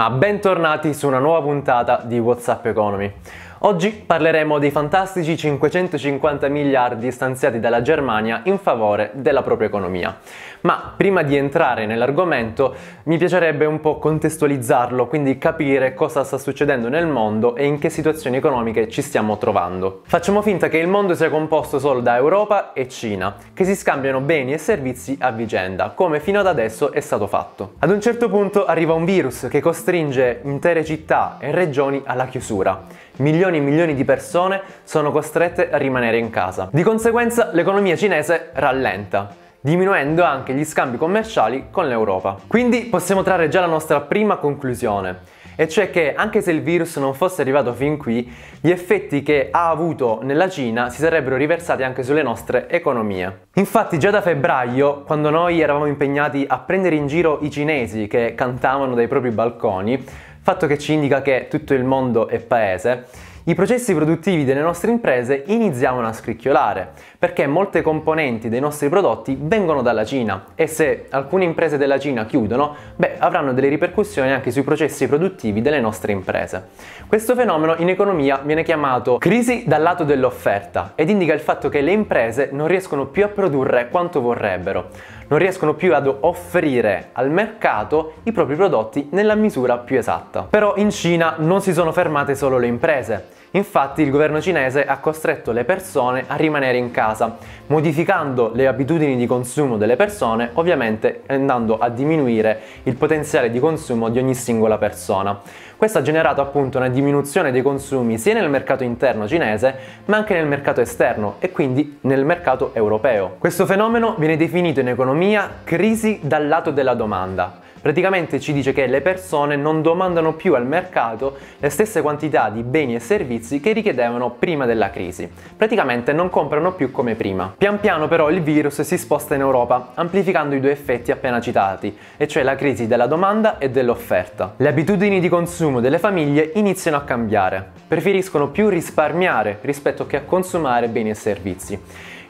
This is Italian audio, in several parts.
ma bentornati su una nuova puntata di WhatsApp Economy. Oggi parleremo dei fantastici 550 miliardi stanziati dalla Germania in favore della propria economia. Ma prima di entrare nell'argomento mi piacerebbe un po' contestualizzarlo, quindi capire cosa sta succedendo nel mondo e in che situazioni economiche ci stiamo trovando. Facciamo finta che il mondo sia composto solo da Europa e Cina, che si scambiano beni e servizi a vicenda, come fino ad adesso è stato fatto. Ad un certo punto arriva un virus che costringe intere città e regioni alla chiusura milioni e milioni di persone sono costrette a rimanere in casa. Di conseguenza l'economia cinese rallenta diminuendo anche gli scambi commerciali con l'Europa. Quindi possiamo trarre già la nostra prima conclusione, e cioè che anche se il virus non fosse arrivato fin qui, gli effetti che ha avuto nella Cina si sarebbero riversati anche sulle nostre economie. Infatti già da febbraio, quando noi eravamo impegnati a prendere in giro i cinesi che cantavano dai propri balconi, fatto che ci indica che tutto il mondo è paese, i processi produttivi delle nostre imprese iniziavano a scricchiolare, perché molte componenti dei nostri prodotti vengono dalla Cina e se alcune imprese della Cina chiudono, beh, avranno delle ripercussioni anche sui processi produttivi delle nostre imprese. Questo fenomeno in economia viene chiamato crisi dal lato dell'offerta ed indica il fatto che le imprese non riescono più a produrre quanto vorrebbero non riescono più ad offrire al mercato i propri prodotti nella misura più esatta. Però in Cina non si sono fermate solo le imprese. Infatti il governo cinese ha costretto le persone a rimanere in casa, modificando le abitudini di consumo delle persone, ovviamente andando a diminuire il potenziale di consumo di ogni singola persona. Questo ha generato appunto una diminuzione dei consumi sia nel mercato interno cinese ma anche nel mercato esterno e quindi nel mercato europeo. Questo fenomeno viene definito in economia crisi dal lato della domanda Praticamente ci dice che le persone non domandano più al mercato le stesse quantità di beni e servizi che richiedevano prima della crisi. Praticamente non comprano più come prima. Pian piano però il virus si sposta in Europa, amplificando i due effetti appena citati, e cioè la crisi della domanda e dell'offerta. Le abitudini di consumo delle famiglie iniziano a cambiare. Preferiscono più risparmiare rispetto che a consumare beni e servizi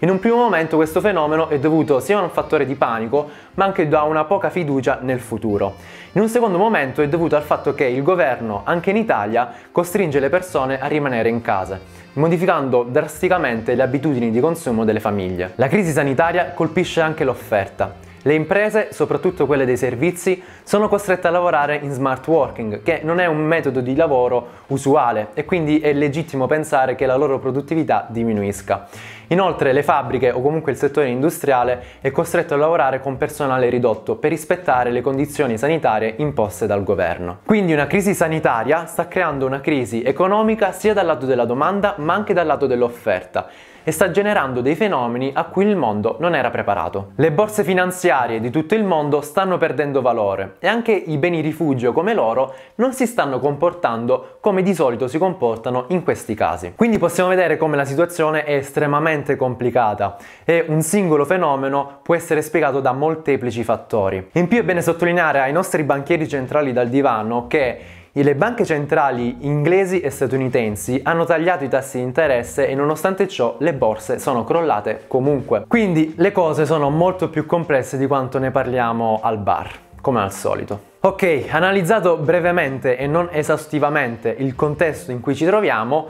in un primo momento questo fenomeno è dovuto sia a un fattore di panico, ma anche da una poca fiducia nel futuro. In un secondo momento è dovuto al fatto che il governo, anche in Italia, costringe le persone a rimanere in casa, modificando drasticamente le abitudini di consumo delle famiglie. La crisi sanitaria colpisce anche l'offerta. Le imprese, soprattutto quelle dei servizi, sono costrette a lavorare in smart working, che non è un metodo di lavoro usuale e quindi è legittimo pensare che la loro produttività diminuisca. Inoltre le fabbriche o comunque il settore industriale è costretto a lavorare con personale ridotto per rispettare le condizioni sanitarie imposte dal governo. Quindi una crisi sanitaria sta creando una crisi economica sia dal lato della domanda ma anche dal lato dell'offerta e sta generando dei fenomeni a cui il mondo non era preparato. Le borse finanziarie di tutto il mondo stanno perdendo valore e anche i beni rifugio come l'oro non si stanno comportando come di solito si comportano in questi casi. Quindi possiamo vedere come la situazione è estremamente estremamente complicata e un singolo fenomeno può essere spiegato da molteplici fattori. In più è bene sottolineare ai nostri banchieri centrali dal divano che le banche centrali inglesi e statunitensi hanno tagliato i tassi di interesse e nonostante ciò le borse sono crollate comunque. Quindi le cose sono molto più complesse di quanto ne parliamo al bar, come al solito. Ok, analizzato brevemente e non esaustivamente il contesto in cui ci troviamo,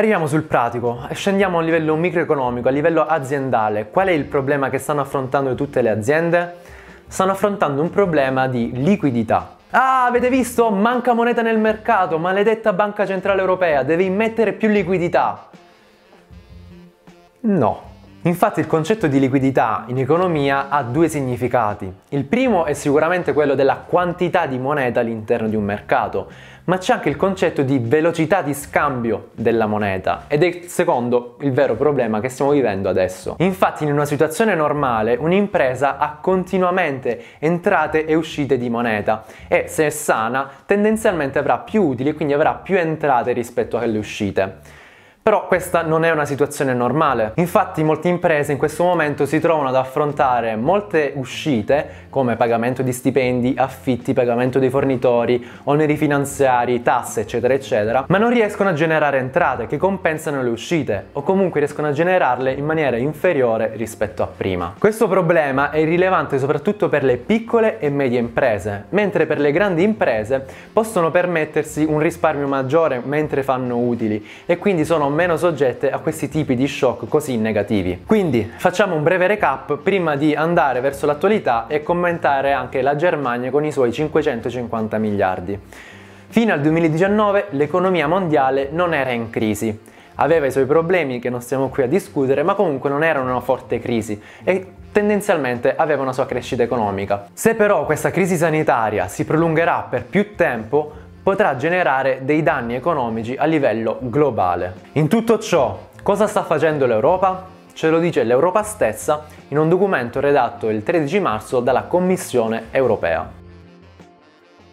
Arriviamo sul pratico e scendiamo a livello microeconomico, a livello aziendale. Qual è il problema che stanno affrontando tutte le aziende? Stanno affrontando un problema di liquidità. Ah, avete visto? Manca moneta nel mercato, maledetta Banca Centrale Europea, devi immettere più liquidità. No. Infatti il concetto di liquidità in economia ha due significati. Il primo è sicuramente quello della quantità di moneta all'interno di un mercato, ma c'è anche il concetto di velocità di scambio della moneta ed è il secondo il vero problema che stiamo vivendo adesso. Infatti in una situazione normale un'impresa ha continuamente entrate e uscite di moneta e se è sana tendenzialmente avrà più utili e quindi avrà più entrate rispetto alle uscite. Però questa non è una situazione normale. Infatti molte imprese in questo momento si trovano ad affrontare molte uscite come pagamento di stipendi, affitti, pagamento dei fornitori, oneri finanziari, tasse eccetera eccetera, ma non riescono a generare entrate che compensano le uscite o comunque riescono a generarle in maniera inferiore rispetto a prima. Questo problema è rilevante soprattutto per le piccole e medie imprese, mentre per le grandi imprese possono permettersi un risparmio maggiore mentre fanno utili e quindi sono meno soggette a questi tipi di shock così negativi. Quindi facciamo un breve recap prima di andare verso l'attualità e commentare anche la Germania con i suoi 550 miliardi. Fino al 2019 l'economia mondiale non era in crisi. Aveva i suoi problemi che non stiamo qui a discutere, ma comunque non era una forte crisi e tendenzialmente aveva una sua crescita economica. Se però questa crisi sanitaria si prolungherà per più tempo, potrà generare dei danni economici a livello globale. In tutto ciò, cosa sta facendo l'Europa? Ce lo dice l'Europa stessa in un documento redatto il 13 marzo dalla Commissione europea.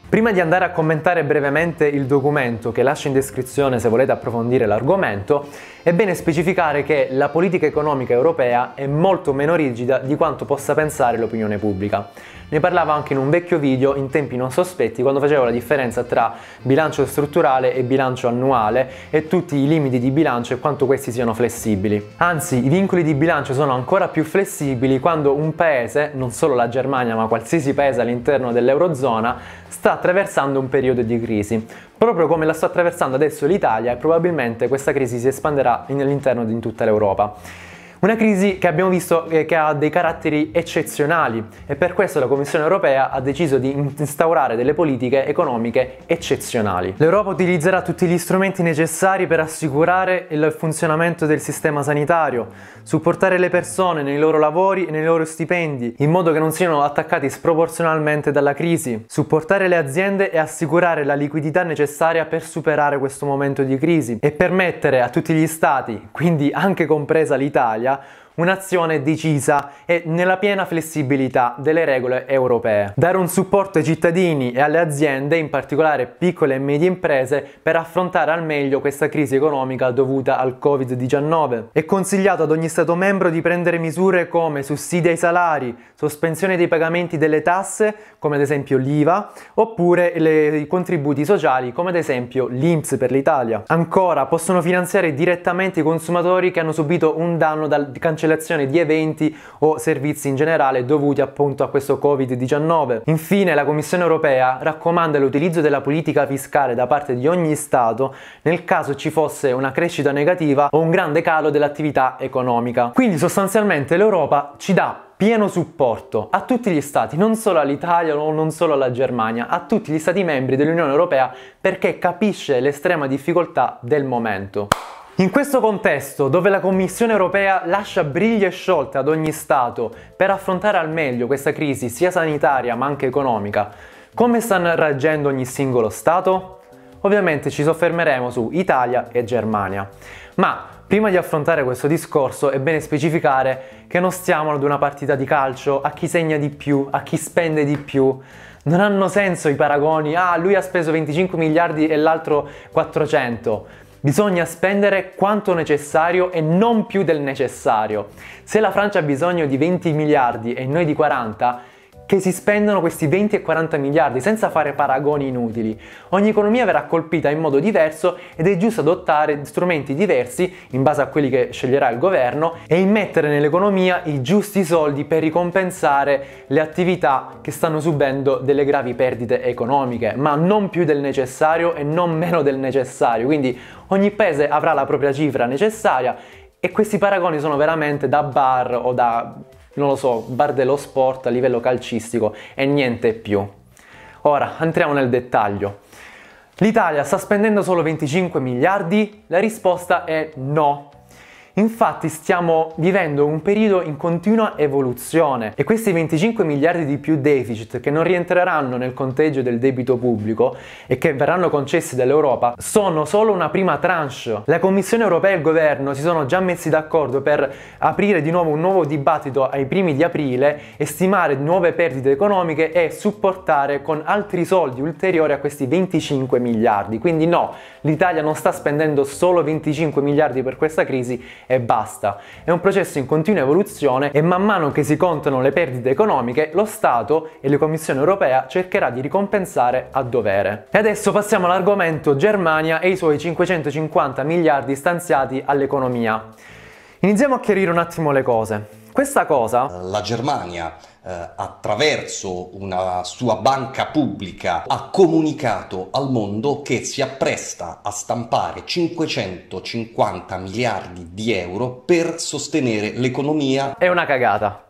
Prima di andare a commentare brevemente il documento che lascio in descrizione se volete approfondire l'argomento, è bene specificare che la politica economica europea è molto meno rigida di quanto possa pensare l'opinione pubblica. Ne parlavo anche in un vecchio video in tempi non sospetti quando facevo la differenza tra bilancio strutturale e bilancio annuale e tutti i limiti di bilancio e quanto questi siano flessibili. Anzi, i vincoli di bilancio sono ancora più flessibili quando un paese, non solo la Germania ma qualsiasi paese all'interno dell'Eurozona, sta attraversando un periodo di crisi. Proprio come la sta attraversando adesso l'Italia e probabilmente questa crisi si espanderà all'interno di tutta l'Europa. Una crisi che abbiamo visto eh, che ha dei caratteri eccezionali e per questo la Commissione europea ha deciso di instaurare delle politiche economiche eccezionali. L'Europa utilizzerà tutti gli strumenti necessari per assicurare il funzionamento del sistema sanitario, supportare le persone nei loro lavori e nei loro stipendi, in modo che non siano attaccati sproporzionalmente dalla crisi, supportare le aziende e assicurare la liquidità necessaria per superare questo momento di crisi e permettere a tutti gli stati, quindi anche compresa l'Italia, 하냐 un'azione decisa e nella piena flessibilità delle regole europee. Dare un supporto ai cittadini e alle aziende, in particolare piccole e medie imprese, per affrontare al meglio questa crisi economica dovuta al Covid-19. È consigliato ad ogni Stato membro di prendere misure come sussidi ai salari, sospensione dei pagamenti delle tasse, come ad esempio l'IVA, oppure le, i contributi sociali, come ad esempio l'INPS per l'Italia. Ancora, possono finanziare direttamente i consumatori che hanno subito un danno dal cancellamento cancellazione di eventi o servizi in generale dovuti appunto a questo Covid-19. Infine la Commissione europea raccomanda l'utilizzo della politica fiscale da parte di ogni Stato nel caso ci fosse una crescita negativa o un grande calo dell'attività economica. Quindi sostanzialmente l'Europa ci dà pieno supporto a tutti gli stati, non solo all'Italia o non solo alla Germania, a tutti gli stati membri dell'Unione Europea perché capisce l'estrema difficoltà del momento. In questo contesto, dove la Commissione europea lascia briglie sciolte ad ogni Stato per affrontare al meglio questa crisi sia sanitaria ma anche economica, come stanno reagendo ogni singolo Stato? Ovviamente ci soffermeremo su Italia e Germania. Ma prima di affrontare questo discorso è bene specificare che non stiamo ad una partita di calcio, a chi segna di più, a chi spende di più. Non hanno senso i paragoni, ah lui ha speso 25 miliardi e l'altro 400 Bisogna spendere quanto necessario e non più del necessario. Se la Francia ha bisogno di 20 miliardi e noi di 40, che si spendono questi 20 e 40 miliardi senza fare paragoni inutili. Ogni economia verrà colpita in modo diverso ed è giusto adottare strumenti diversi in base a quelli che sceglierà il governo e immettere nell'economia i giusti soldi per ricompensare le attività che stanno subendo delle gravi perdite economiche, ma non più del necessario e non meno del necessario. Quindi ogni paese avrà la propria cifra necessaria e questi paragoni sono veramente da bar o da non lo so, bar dello sport a livello calcistico e niente più. Ora, entriamo nel dettaglio. L'Italia sta spendendo solo 25 miliardi? La risposta è no. Infatti stiamo vivendo un periodo in continua evoluzione e questi 25 miliardi di più deficit che non rientreranno nel conteggio del debito pubblico e che verranno concessi dall'Europa sono solo una prima tranche. La Commissione europea e il governo si sono già messi d'accordo per aprire di nuovo un nuovo dibattito ai primi di aprile e stimare nuove perdite economiche e supportare con altri soldi ulteriori a questi 25 miliardi. Quindi no, l'Italia non sta spendendo solo 25 miliardi per questa crisi e basta. È un processo in continua evoluzione e man mano che si contano le perdite economiche, lo Stato e la Commissione europea cercherà di ricompensare a dovere. E adesso passiamo all'argomento Germania e i suoi 550 miliardi stanziati all'economia. Iniziamo a chiarire un attimo le cose. Questa cosa... La Germania eh, attraverso una sua banca pubblica ha comunicato al mondo che si appresta a stampare 550 miliardi di euro per sostenere l'economia. È una cagata.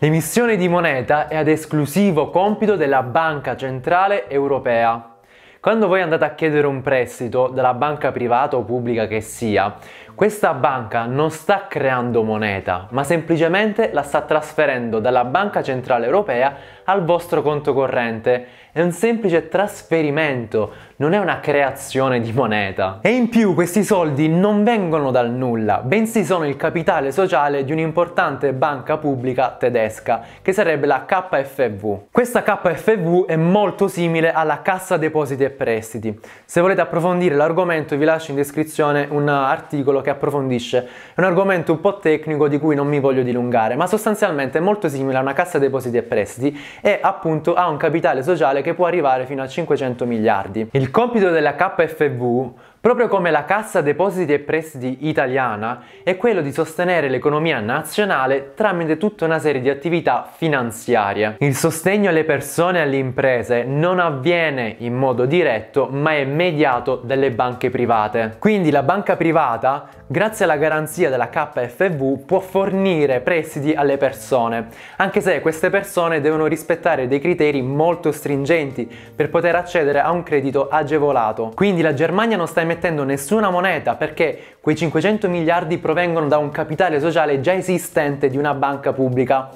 L'emissione di moneta è ad esclusivo compito della Banca Centrale Europea quando voi andate a chiedere un prestito dalla banca privata o pubblica che sia, questa banca non sta creando moneta, ma semplicemente la sta trasferendo dalla Banca Centrale Europea al vostro conto corrente. È un semplice trasferimento, non è una creazione di moneta. E in più questi soldi non vengono dal nulla, bensì sono il capitale sociale di un'importante banca pubblica tedesca, che sarebbe la KfW. Questa KfW è molto simile alla Cassa Depositi e Prestiti. Se volete approfondire l'argomento vi lascio in descrizione un articolo che approfondisce. È un argomento un po' tecnico di cui non mi voglio dilungare, ma sostanzialmente è molto simile a una Cassa Depositi e Prestiti e appunto ha un capitale sociale che può arrivare fino a 500 miliardi. Il compito della KFV Proprio come la Cassa Depositi e Prestiti italiana è quello di sostenere l'economia nazionale tramite tutta una serie di attività finanziarie. Il sostegno alle persone e alle imprese non avviene in modo diretto ma è mediato dalle banche private. Quindi la banca privata, grazie alla garanzia della KfW, può fornire prestiti alle persone, anche se queste persone devono rispettare dei criteri molto stringenti per poter accedere a un credito agevolato. Quindi la Germania non sta emettendo nessuna moneta perché quei 500 miliardi provengono da un capitale sociale già esistente di una banca pubblica.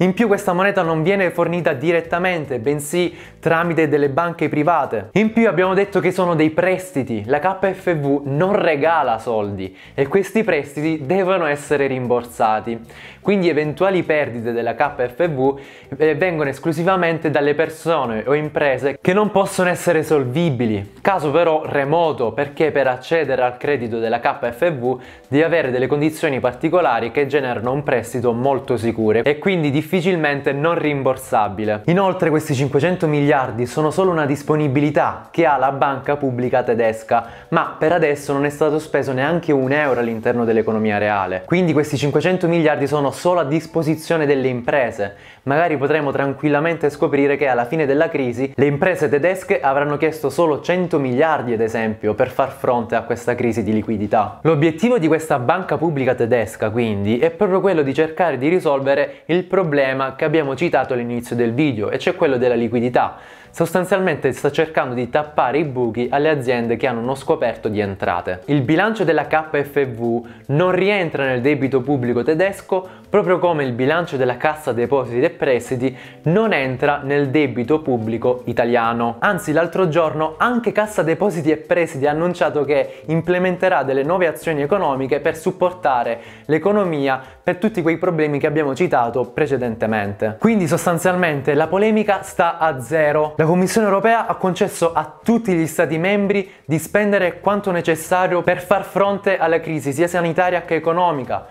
In più questa moneta non viene fornita direttamente, bensì tramite delle banche private. In più abbiamo detto che sono dei prestiti, la KFV non regala soldi e questi prestiti devono essere rimborsati. Quindi eventuali perdite della KFV eh, vengono esclusivamente dalle persone o imprese che non possono essere solvibili. Caso però remoto perché per accedere al credito della KFV devi avere delle condizioni particolari che generano un prestito molto sicuro e quindi difficile difficilmente non rimborsabile. Inoltre questi 500 miliardi sono solo una disponibilità che ha la banca pubblica tedesca, ma per adesso non è stato speso neanche un euro all'interno dell'economia reale. Quindi questi 500 miliardi sono solo a disposizione delle imprese. Magari potremo tranquillamente scoprire che alla fine della crisi le imprese tedesche avranno chiesto solo 100 miliardi ad esempio per far fronte a questa crisi di liquidità. L'obiettivo di questa banca pubblica tedesca quindi è proprio quello di cercare di risolvere il problema problema che abbiamo citato all'inizio del video e cioè quello della liquidità. Sostanzialmente sta cercando di tappare i buchi alle aziende che hanno uno scoperto di entrate. Il bilancio della KfW non rientra nel debito pubblico tedesco proprio come il bilancio della Cassa Depositi e Prestiti non entra nel debito pubblico italiano. Anzi, l'altro giorno anche Cassa Depositi e Prestiti ha annunciato che implementerà delle nuove azioni economiche per supportare l'economia per tutti quei problemi che abbiamo citato precedentemente. Quindi sostanzialmente la polemica sta a zero. La Commissione europea ha concesso a tutti gli Stati membri di spendere quanto necessario per far fronte alla crisi sia sanitaria che economica,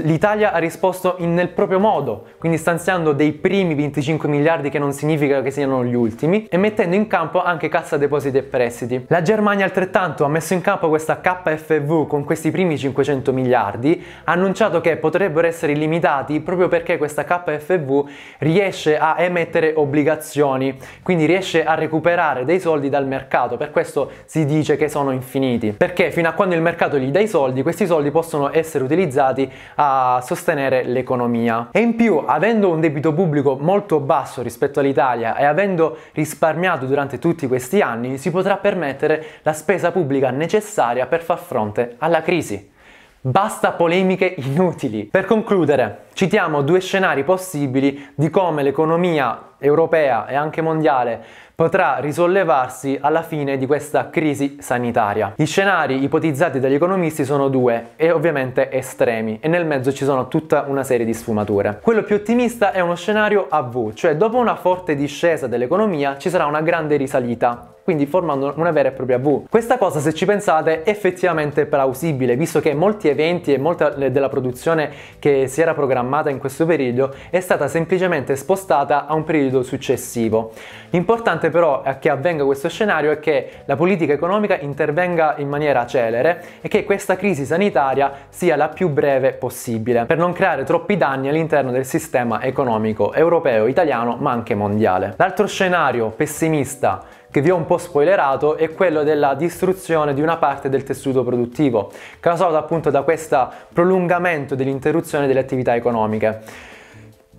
L'Italia ha risposto in, nel proprio modo, quindi stanziando dei primi 25 miliardi che non significa che siano gli ultimi e mettendo in campo anche cassa depositi e prestiti. La Germania altrettanto ha messo in campo questa KFV con questi primi 500 miliardi, ha annunciato che potrebbero essere limitati proprio perché questa KFV riesce a emettere obbligazioni, quindi riesce a recuperare dei soldi dal mercato, per questo si dice che sono infiniti, perché fino a quando il mercato gli dà i soldi, questi soldi possono essere utilizzati a sostenere l'economia. E in più, avendo un debito pubblico molto basso rispetto all'Italia e avendo risparmiato durante tutti questi anni, si potrà permettere la spesa pubblica necessaria per far fronte alla crisi. Basta polemiche inutili. Per concludere, citiamo due scenari possibili di come l'economia europea e anche mondiale potrà risollevarsi alla fine di questa crisi sanitaria. Gli scenari ipotizzati dagli economisti sono due e ovviamente estremi e nel mezzo ci sono tutta una serie di sfumature. Quello più ottimista è uno scenario a V, cioè dopo una forte discesa dell'economia ci sarà una grande risalita quindi formando una vera e propria V. Questa cosa, se ci pensate, è effettivamente plausibile, visto che molti eventi e molta eh, della produzione che si era programmata in questo periodo è stata semplicemente spostata a un periodo successivo. L'importante però è che avvenga questo scenario è che la politica economica intervenga in maniera celere e che questa crisi sanitaria sia la più breve possibile, per non creare troppi danni all'interno del sistema economico europeo, italiano, ma anche mondiale. L'altro scenario pessimista che vi ho un po' spoilerato è quello della distruzione di una parte del tessuto produttivo, causato appunto da questo prolungamento dell'interruzione delle attività economiche.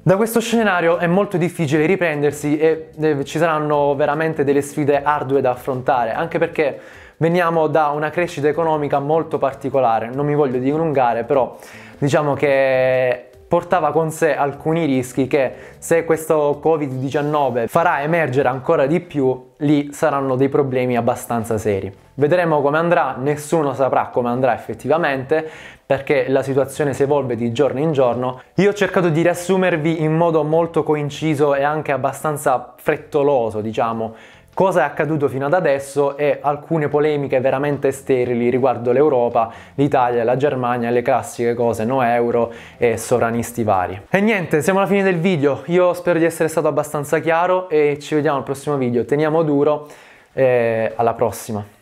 Da questo scenario è molto difficile riprendersi e eh, ci saranno veramente delle sfide ardue da affrontare, anche perché veniamo da una crescita economica molto particolare, non mi voglio dilungare, però diciamo che portava con sé alcuni rischi che se questo Covid-19 farà emergere ancora di più, lì saranno dei problemi abbastanza seri. Vedremo come andrà, nessuno saprà come andrà effettivamente perché la situazione si evolve di giorno in giorno. Io ho cercato di riassumervi in modo molto coinciso e anche abbastanza frettoloso, diciamo, cosa è accaduto fino ad adesso e alcune polemiche veramente sterili riguardo l'Europa, l'Italia, la Germania, le classiche cose no euro e sovranisti vari. E niente, siamo alla fine del video, io spero di essere stato abbastanza chiaro e ci vediamo al prossimo video, teniamo duro e alla prossima.